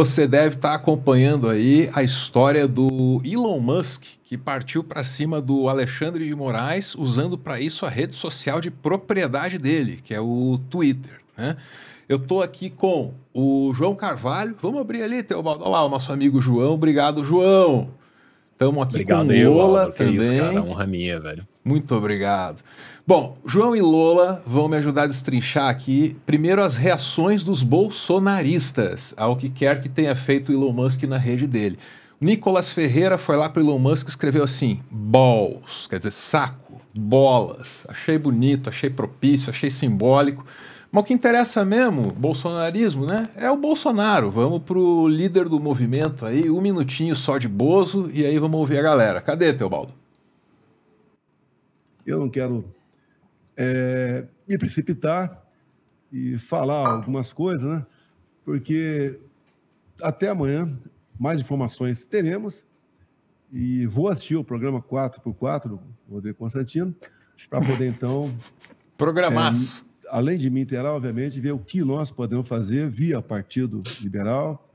Você deve estar tá acompanhando aí a história do Elon Musk, que partiu para cima do Alexandre de Moraes, usando para isso a rede social de propriedade dele, que é o Twitter. Né? Eu estou aqui com o João Carvalho. Vamos abrir ali, Teobaldo. Olha lá, o nosso amigo João. Obrigado, João. Estamos aqui Obrigado com o Ola também. Que cara. Honra minha, velho. Muito obrigado. Bom, João e Lola vão me ajudar a destrinchar aqui, primeiro, as reações dos bolsonaristas ao que quer que tenha feito Elon Musk na rede dele. Nicolas Ferreira foi lá para Elon Musk e escreveu assim: balls, quer dizer, saco, bolas. Achei bonito, achei propício, achei simbólico. Mas o que interessa mesmo, bolsonarismo, né? É o Bolsonaro. Vamos pro líder do movimento aí, um minutinho só de bozo, e aí vamos ouvir a galera. Cadê, Teobaldo? eu não quero é, me precipitar e falar algumas coisas, né? Porque até amanhã mais informações teremos e vou assistir o programa 4x4 do Rodrigo Constantino para poder então programaço. É, além de me inteirar, obviamente, ver o que nós podemos fazer via Partido Liberal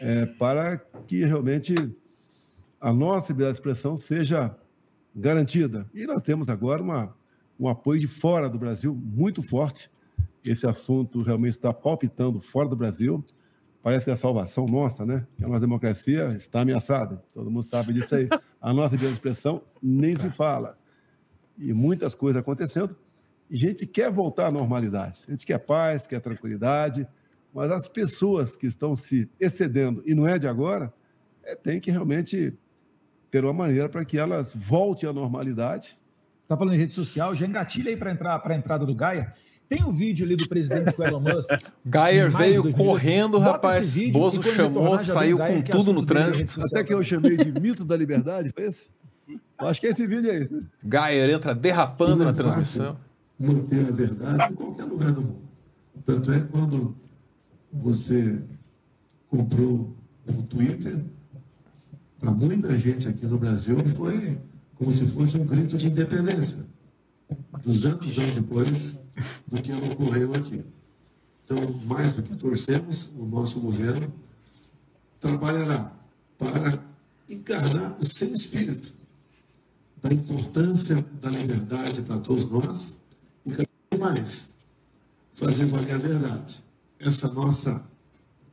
é, para que realmente a nossa liberdade de expressão seja garantida. E nós temos agora uma, um apoio de fora do Brasil muito forte. Esse assunto realmente está palpitando fora do Brasil. Parece que é a salvação nossa, né? Que a nossa democracia está ameaçada. Todo mundo sabe disso aí. A nossa liberdade de expressão nem se fala. E muitas coisas acontecendo. E a gente quer voltar à normalidade. A gente quer paz, quer tranquilidade. Mas as pessoas que estão se excedendo, e não é de agora, é, tem que realmente ter uma maneira para que elas voltem à normalidade. Está falando em rede social, já engatilha aí para entrar para a entrada do Gaia. Tem o um vídeo ali do presidente com Elon Musk. Gaia veio correndo, Bota rapaz. Bozo chamou, saiu Gaia, com tudo no trânsito. Até que eu chamei de mito da liberdade, foi esse? Acho que é esse vídeo aí. Gaia entra derrapando é na transmissão. Manter a verdade em qualquer lugar do mundo. Tanto é quando você comprou o Twitter, para muita gente aqui no Brasil, foi como se fosse um grito de independência. 200 anos depois do que ocorreu aqui. Então, mais do que torcemos, o nosso governo trabalhará para encarnar o seu espírito, da importância da liberdade para todos nós e, cada vez mais, fazer valer a verdade. Essa nossa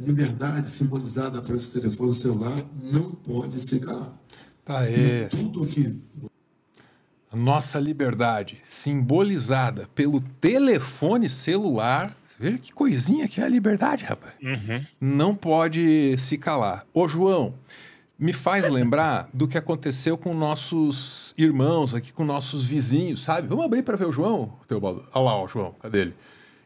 liberdade simbolizada por esse telefone celular não pode se calar. Tá E tudo que. A nossa liberdade simbolizada pelo telefone celular. Veja que coisinha que é a liberdade, rapaz. Uhum. Não pode se calar. Ô, João, me faz lembrar do que aconteceu com nossos irmãos aqui, com nossos vizinhos, sabe? Vamos abrir para ver o João, Teobaldo. Olha lá, ó, João, cadê ele?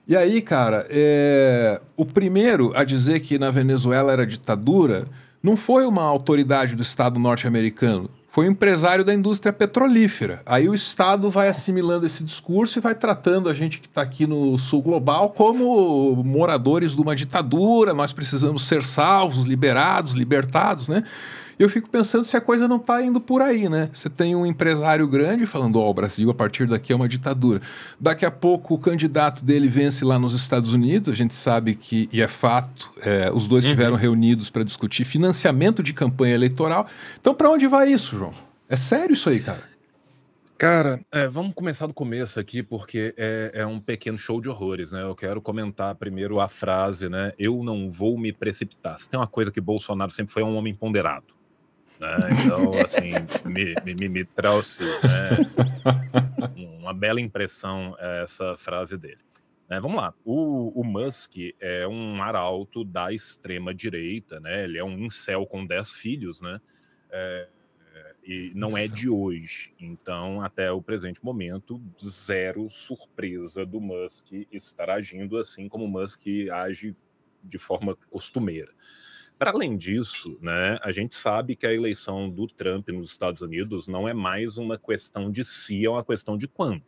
E aí, cara, é... o primeiro a dizer que na Venezuela era ditadura não foi uma autoridade do Estado norte-americano, foi um empresário da indústria petrolífera. Aí o Estado vai assimilando esse discurso e vai tratando a gente que está aqui no sul global como moradores de uma ditadura, nós precisamos ser salvos, liberados, libertados, né? E eu fico pensando se a coisa não está indo por aí, né? Você tem um empresário grande falando, ó, oh, o Brasil a partir daqui é uma ditadura. Daqui a pouco o candidato dele vence lá nos Estados Unidos, a gente sabe que, e é fato, é, os dois uhum. estiveram uhum. reunidos para discutir financiamento de campanha eleitoral. Então, para onde vai isso, João? É sério isso aí, cara? Cara, é, vamos começar do começo aqui, porque é, é, um pequeno show de horrores, né? Eu quero comentar primeiro a frase, né? Eu não vou me precipitar. Se tem uma coisa que Bolsonaro sempre foi, é um homem ponderado. Né? Então, assim, me, me, me trouxe né, uma bela impressão eh, essa frase dele. É, vamos lá, o, o, Musk é um arauto da extrema-direita, né? ele é um incel com 10 filhos, né? É, e não é de hoje. Então, até o presente momento, zero surpresa do Musk estar agindo assim como o Musk age de forma costumeira. Para além disso, né, a gente sabe que a eleição do Trump nos Estados Unidos não é mais uma questão de se, é uma questão de quando.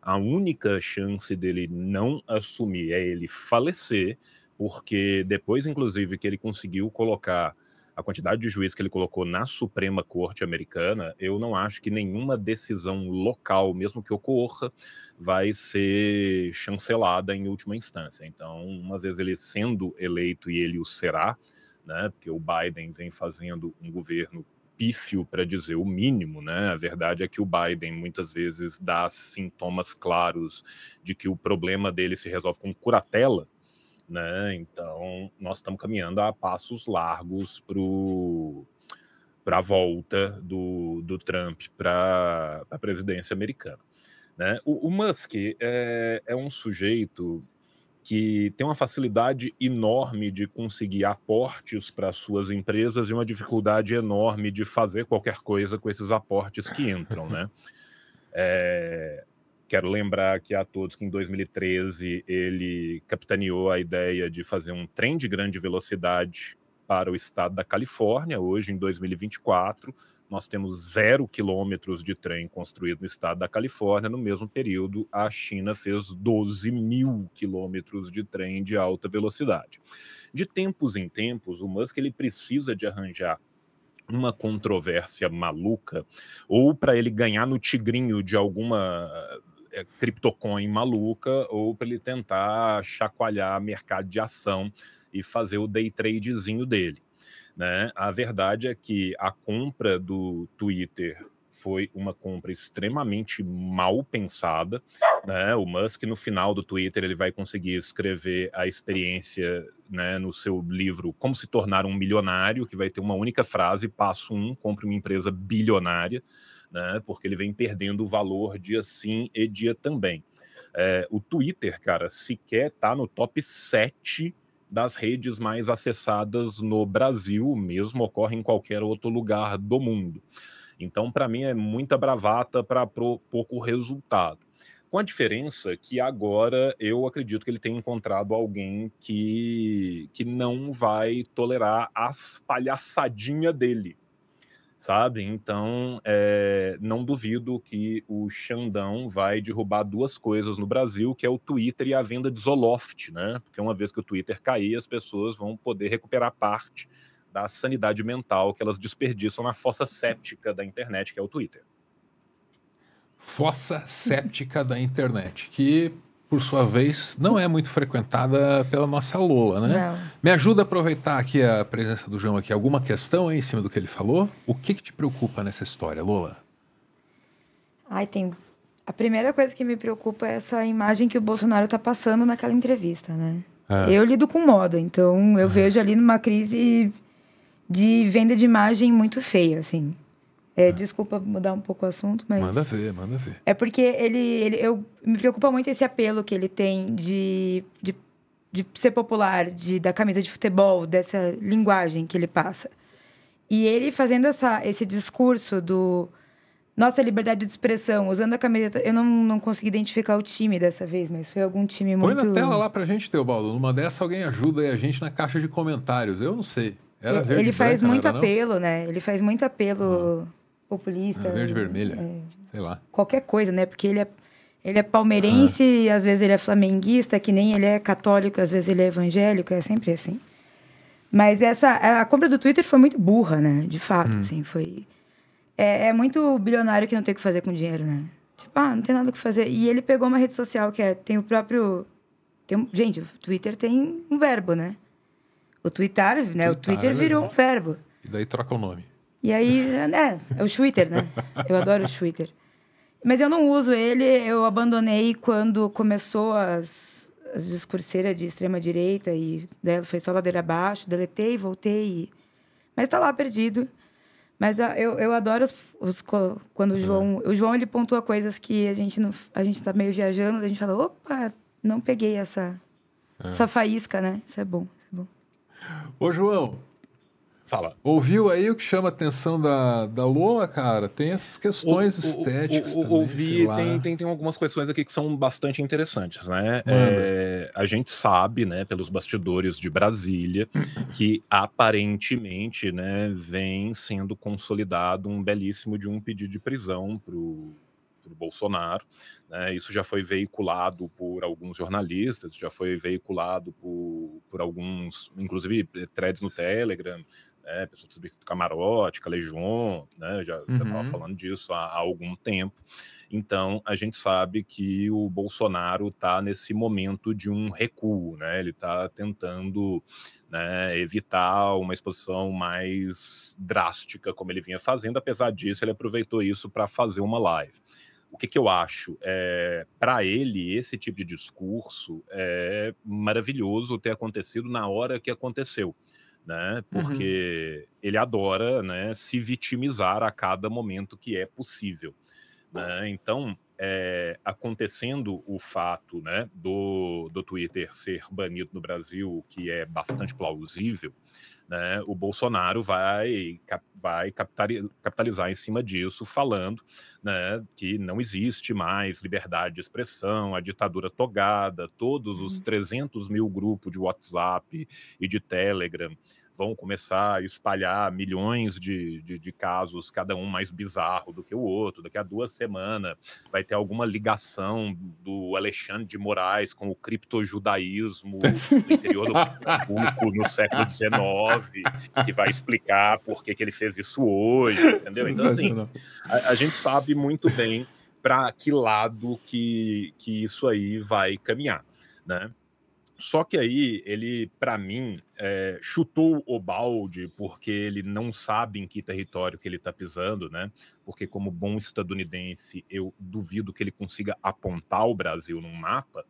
A única chance dele não assumir é ele falecer, porque depois, inclusive, que ele conseguiu colocar a quantidade de juízes que ele colocou na Suprema Corte Americana, eu não acho que nenhuma decisão local, mesmo que ocorra, vai ser chancelada em última instância. Então, uma vez ele sendo eleito, e ele o será, né? Porque o Biden vem fazendo um governo pífio para dizer o mínimo, né? A verdade é que o Biden muitas vezes dá sintomas claros de que o problema dele se resolve com curatela, né? Então nós estamos caminhando a passos largos para a volta do, do Trump para a presidência americana. Né? O, o Musk é, é um sujeito que tem uma facilidade enorme de conseguir aportes para suas empresas e uma dificuldade enorme de fazer qualquer coisa com esses aportes que entram, né? É, quero lembrar que a todos que em 2013 ele capitaneou a ideia de fazer um trem de grande velocidade para o estado da Califórnia, hoje em 2024, nós temos zero quilômetros de trem construído no estado da Califórnia. No mesmo período, a China fez 12 mil quilômetros de trem de alta velocidade. De tempos em tempos, o Musk ele precisa de arranjar uma controvérsia maluca ou para ele ganhar no tigrinho de alguma é, criptocoin maluca ou para ele tentar chacoalhar mercado de ação e fazer o day tradezinho dele. Né? A verdade é que a compra do Twitter foi uma compra extremamente mal pensada. Né? O Musk, no final do Twitter, ele vai conseguir escrever a experiência né, no seu livro Como Se Tornar um Milionário, que vai ter uma única frase: passo um, compre uma empresa bilionária, né? porque ele vem perdendo o valor dia sim e dia também. É, o Twitter, cara, sequer está no top 7 das redes mais acessadas no Brasil, mesmo ocorre em qualquer outro lugar do mundo. Então, para mim, é muita bravata para pouco resultado. Com a diferença que agora eu acredito que ele tem encontrado alguém que, que não vai tolerar as palhaçadinhas dele sabe? Então, é, não duvido que o Xandão vai derrubar duas coisas no Brasil, que é o Twitter e a venda de Zoloft, né? Porque uma vez que o Twitter cair, as pessoas vão poder recuperar parte da sanidade mental que elas desperdiçam na fossa séptica da internet, que é o Twitter. Fossa séptica da internet, que por sua vez, não é muito frequentada pela nossa Lola, né? Não. Me ajuda a aproveitar aqui a presença do João aqui. Alguma questão aí em cima do que ele falou? O que, que te preocupa nessa história, Lola? Ai, tem. A primeira coisa que me preocupa é essa imagem que o Bolsonaro está passando naquela entrevista, né? É. Eu lido com moda, então eu é. vejo ali numa crise de venda de imagem muito feia, assim. É, desculpa mudar um pouco o assunto, mas. Manda ver, manda ver. É porque ele. ele eu, me preocupa muito esse apelo que ele tem de, de, de ser popular, de, da camisa de futebol, dessa linguagem que ele passa. E ele fazendo essa, esse discurso do. Nossa, liberdade de expressão, usando a camiseta. Eu não, não consegui identificar o time dessa vez, mas foi algum time Põe muito. Põe na tela lá pra gente, Teobaldo. Numa dessa, alguém ajuda aí a gente na caixa de comentários. Eu não sei. Era é ele, verde ele faz branca, muito é, apelo, não? né? Ele faz muito apelo. Ah populista. É, verde vermelha. É, sei lá. Qualquer coisa, né? Porque ele é, ele é palmeirense, ah. e às vezes ele é flamenguista, que nem ele é católico, às vezes ele é evangélico, é sempre assim. Mas essa a compra do Twitter foi muito burra, né? De fato, hum. assim, foi é, é, muito bilionário que não tem o que fazer com dinheiro, né? Tipo, ah, não tem nada o que fazer. E ele pegou uma rede social que é tem o próprio tem, gente, o Twitter tem um verbo, né? O Twitter né? Twitter, o Twitter virou um verbo. E daí troca o nome. E aí, né, é o Twitter, né? Eu adoro o Twitter. Mas eu não uso ele, eu abandonei quando começou as, as discurseiras de extrema direita e né, foi só ladeira abaixo, deletei, voltei. E... Mas está lá perdido. Mas ah, eu, eu adoro os, os quando o João, o João ele pontua coisas que a gente não, a gente tá meio viajando, a gente fala, opa, não peguei essa é. essa faísca, né? Isso é bom, isso é bom. Ô João, Fala. Ouviu aí o que chama a atenção da, da lua cara? Tem essas questões o, estéticas. O, o, também, ouvi, tem, tem, tem algumas questões aqui que são bastante interessantes, né? É, a gente sabe, né, pelos bastidores de Brasília, que aparentemente, né, vem sendo consolidado um belíssimo de um pedido de prisão pro Bolsonaro. Né? Isso já foi veiculado por alguns jornalistas, já foi veiculado por, por alguns, inclusive, threads no Telegram, né? A pessoa precisa vir camarote, calejon, né? Eu já estava uhum. falando disso há, há, algum tempo. Então, a gente sabe que o Bolsonaro está nesse momento de um recuo, né? Ele está tentando né, evitar uma exposição mais drástica, como ele vinha fazendo. Apesar disso, ele aproveitou isso para fazer uma live o que, que, eu acho? É, para ele, esse tipo de discurso é maravilhoso ter acontecido na hora que aconteceu né? Porque uhum. ele adora né, se vitimizar a cada momento que é possível. Né? Então, é, acontecendo o fato né, do, do Twitter ser banido no Brasil, o que é bastante plausível, né, o Bolsonaro vai, vai capitalizar em cima disso, falando né, que não existe mais liberdade de expressão, a ditadura togada, todos os 300 uhum. mil grupos de WhatsApp e de Telegram vão começar a espalhar milhões de, de, de, casos, cada um mais bizarro do que o outro. Daqui a duas semanas vai ter alguma ligação do Alexandre de Moraes com o criptojudaísmo no interior do Pernambuco no século XIX, que vai explicar por que, que ele fez isso hoje, entendeu? Então, assim, a, a gente sabe muito bem para que lado que, que isso aí vai caminhar, né? Só que aí ele, para mim, é, chutou o balde porque ele não sabe em que território que ele está pisando, né? Porque como bom estadunidense, eu duvido que ele consiga apontar o Brasil num mapa,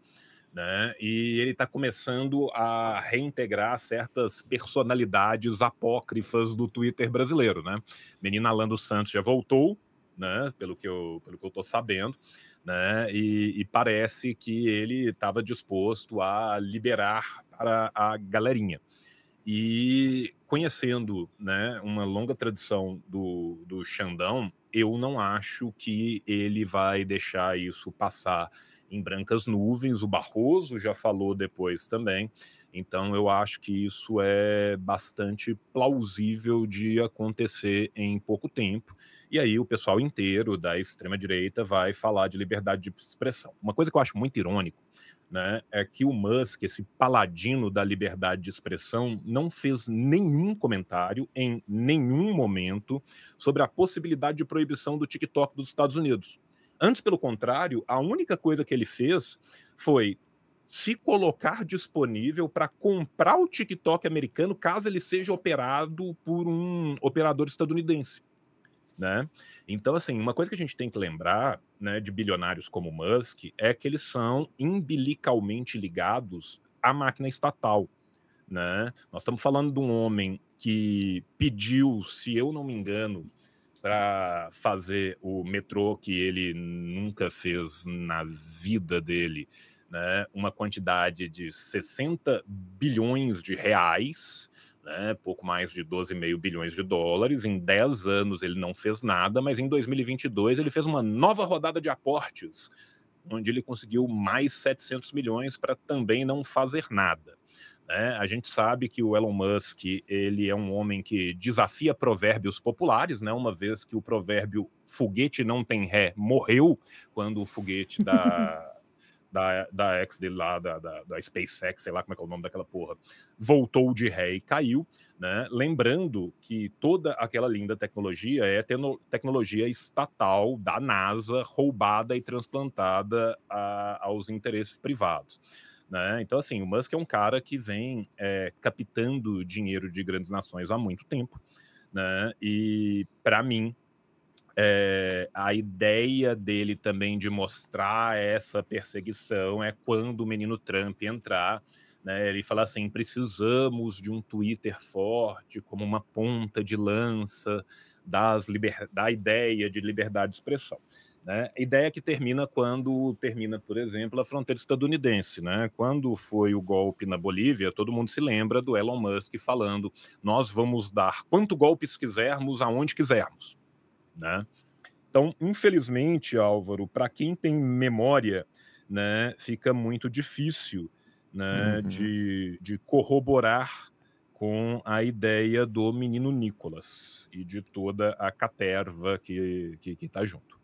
né? E ele está começando a reintegrar certas personalidades apócrifas do Twitter brasileiro, né? Menina Lando Santos já voltou, né? Pelo que eu, pelo que eu tô sabendo né? E, e parece que ele estava disposto a liberar para a galerinha. E conhecendo né, uma longa tradição do, do Xandão, eu não acho que ele vai deixar isso passar em brancas nuvens. O Barroso já falou depois também então, eu acho que isso é bastante plausível de acontecer em pouco tempo. E aí, o pessoal inteiro da extrema-direita vai falar de liberdade de expressão. Uma coisa que eu acho muito irônico né, é que o Musk, esse paladino da liberdade de expressão, não fez nenhum comentário em nenhum momento sobre a possibilidade de proibição do TikTok dos Estados Unidos. Antes, pelo contrário, a única coisa que ele fez foi se colocar disponível para comprar o TikTok americano caso ele seja operado por um operador estadunidense. Né? Então, assim, uma coisa que a gente tem que lembrar né, de bilionários como Musk é que eles são umbilicalmente ligados à máquina estatal. Né? Nós estamos falando de um homem que pediu, se eu não me engano, para fazer o metrô que ele nunca fez na vida dele né, uma quantidade de 60 bilhões de reais, né, pouco mais de 12,5 bilhões de dólares. Em 10 anos ele não fez nada, mas em 2022 ele fez uma nova rodada de aportes, onde ele conseguiu mais 700 milhões para também não fazer nada. É, a gente sabe que o Elon Musk ele é um homem que desafia provérbios populares, né? Uma vez que o provérbio foguete não tem ré morreu quando o foguete da da, da ex dele lá, da, da, da, SpaceX, sei lá como é que é o nome daquela porra, voltou de ré e caiu, né? Lembrando que toda aquela linda tecnologia é teno, tecnologia estatal da NASA, roubada e transplantada a, aos interesses privados. Né? Então, assim, o Musk é um cara que vem é, captando dinheiro de grandes nações há muito tempo. Né? E, para mim, é, a ideia dele também de mostrar essa perseguição é quando o menino Trump entrar, né, ele fala assim: precisamos de um Twitter forte, como uma ponta de lança das liber... da ideia de liberdade de expressão. Né? Ideia que termina quando termina, por exemplo, a fronteira estadunidense. Né? Quando foi o golpe na Bolívia, todo mundo se lembra do Elon Musk falando: nós vamos dar quanto golpes quisermos, aonde quisermos né? Então, infelizmente, Álvaro, para quem tem memória, né, fica muito difícil né, uhum. de, de corroborar com a ideia do menino Nicolas e de toda a caterva que está que, que tá junto.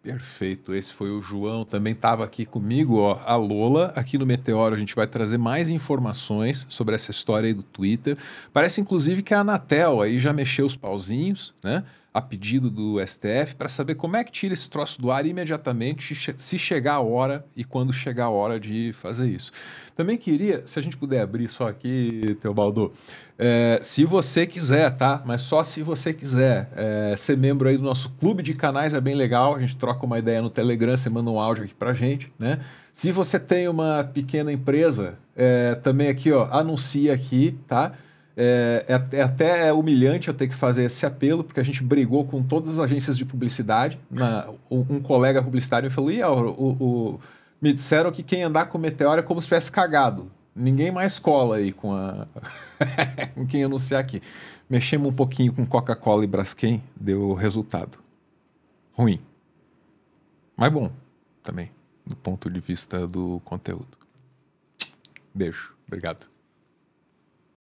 Perfeito, esse foi o João, também estava aqui comigo, ó, a Lola. Aqui no Meteoro a gente vai trazer mais informações sobre essa história aí do Twitter. Parece inclusive que a Anatel aí já mexeu os pauzinhos, né? a pedido do STF para saber como é que tira esse troço do ar imediatamente se chegar a hora e quando chegar a hora de fazer isso. Também queria, se a gente puder abrir só aqui, Teobaldo, é, eh, se você quiser, tá? Mas só se você quiser é, ser membro aí do nosso clube de canais é bem legal. A gente troca uma ideia no Telegram, você manda um áudio aqui pra gente, né? Se você tem uma pequena empresa, é, também aqui, ó, anuncia aqui, tá? É, é, é, até humilhante eu ter que fazer esse apelo, porque a gente brigou com todas as agências de publicidade. Na, um, colega publicitário me falou: e, o, o, me disseram que quem andar com o meteoro é como se tivesse cagado. Ninguém mais cola aí com, a... com quem anunciar aqui. Mexemos um pouquinho com Coca-Cola e Braskem, deu resultado. Ruim. Mas bom também, do ponto de vista do conteúdo. Beijo. Obrigado.